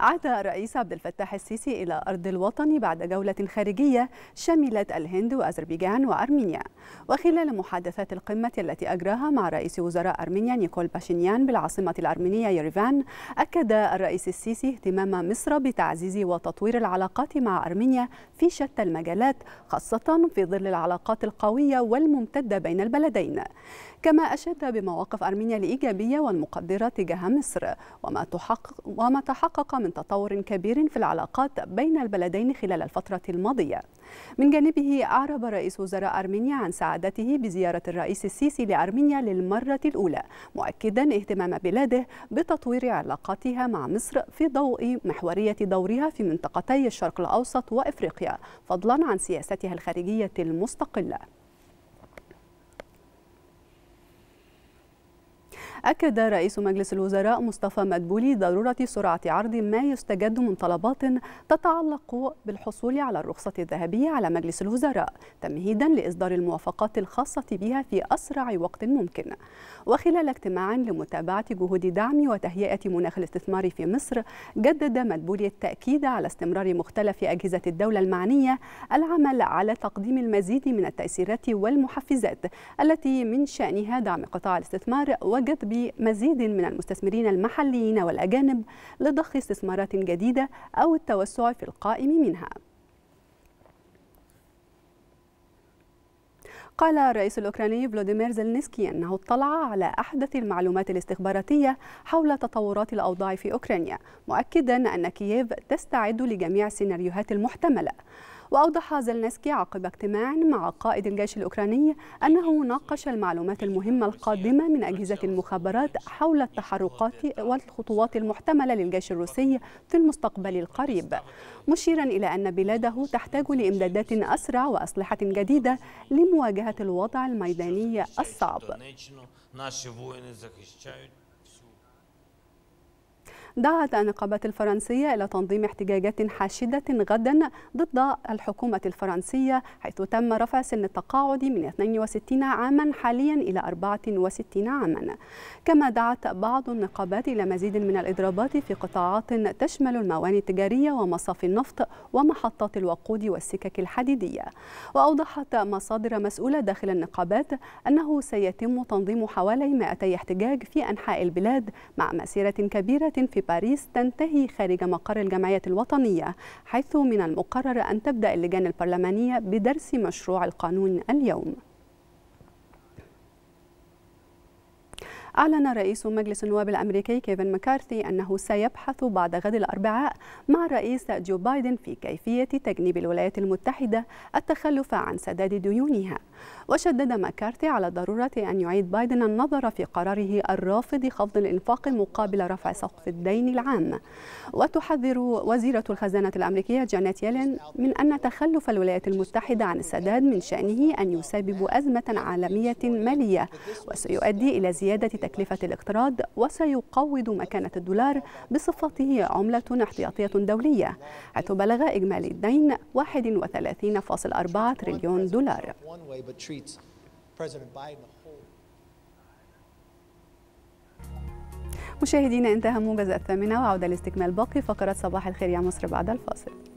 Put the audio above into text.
عاد الرئيس عبد الفتاح السيسي إلى أرض الوطن بعد جولة خارجية شملت الهند وأذربيجان وأرمينيا وخلال محادثات القمة التي أجراها مع رئيس وزراء أرمينيا نيكول باشينيان بالعاصمة الأرمينية يريفان أكد الرئيس السيسي اهتمام مصر بتعزيز وتطوير العلاقات مع أرمينيا في شتى المجالات خاصة في ظل العلاقات القوية والممتدة بين البلدين كما أشاد بمواقف أرمينيا الإيجابية والمقدرة تجاه مصر وما تحقق وما تحقق من تطور كبير في العلاقات بين البلدين خلال الفترة الماضية من جانبه أعرب رئيس وزراء أرمينيا عن سعادته بزيارة الرئيس السيسي لأرمينيا للمرة الأولى مؤكدا اهتمام بلاده بتطوير علاقاتها مع مصر في ضوء محورية دورها في منطقتي الشرق الأوسط وإفريقيا فضلا عن سياستها الخارجية المستقلة أكد رئيس مجلس الوزراء مصطفى مدبولي ضرورة سرعة عرض ما يستجد من طلبات تتعلق بالحصول على الرخصة الذهبية على مجلس الوزراء تمهيدا لإصدار الموافقات الخاصة بها في أسرع وقت ممكن وخلال اجتماع لمتابعة جهود دعم وتهيئة مناخ الاستثمار في مصر جدد مدبولي التأكيد على استمرار مختلف أجهزة الدولة المعنية العمل على تقديم المزيد من التأثيرات والمحفزات التي من شأنها دعم قطاع الاستثمار وجذب بمزيد من المستثمرين المحليين والأجانب لضخ استثمارات جديدة أو التوسع في القائم منها قال الرئيس الأوكراني فلوديمير زلنسكي أنه اطلع على أحدث المعلومات الاستخباراتية حول تطورات الأوضاع في أوكرانيا مؤكدا أن كييف تستعد لجميع السيناريوهات المحتملة وأوضح زلنسكي عقب اجتماع مع قائد الجيش الأوكراني أنه ناقش المعلومات المهمة القادمة من أجهزة المخابرات حول التحركات والخطوات المحتملة للجيش الروسي في المستقبل القريب مشيرا إلى أن بلاده تحتاج لإمدادات أسرع وأسلحة جديدة لمواجهة الوضع الميداني الصعب. دعت النقابات الفرنسية إلى تنظيم احتجاجات حاشدة غدا ضد الحكومة الفرنسية حيث تم رفع سن التقاعد من 62 عاما حاليا إلى 64 عاما كما دعت بعض النقابات إلى مزيد من الإضرابات في قطاعات تشمل المواني التجارية ومصافي النفط ومحطات الوقود والسكك الحديدية وأوضحت مصادر مسؤولة داخل النقابات أنه سيتم تنظيم حوالي 200 احتجاج في أنحاء البلاد مع مسيرة كبيرة في باريس تنتهي خارج مقر الجمعية الوطنية حيث من المقرر أن تبدأ اللجان البرلمانية بدرس مشروع القانون اليوم أعلن رئيس مجلس النواب الأمريكي كيفن مكارثي أنه سيبحث بعد غد الأربعاء مع الرئيس جو بايدن في كيفية تجنيب الولايات المتحدة التخلف عن سداد ديونها وشدد مكارثي على ضرورة أن يعيد بايدن النظر في قراره الرافض خفض الإنفاق مقابل رفع سقف الدين العام وتحذر وزيرة الخزانة الأمريكية جانيت يلين من أن تخلف الولايات المتحدة عن السداد من شأنه أن يسبب أزمة عالمية مالية وسيؤدي إلى زيادة تكلفة الاقتراض وسيقوض مكانة الدولار بصفته عملة احتياطية دولية حيث بلغ إجمالي الدين 31.4 تريليون دولار مشاهدينا انتهى موجز الثامنة وعودة لاستكمال باقي فقرات صباح الخير يا مصر بعد الفاصل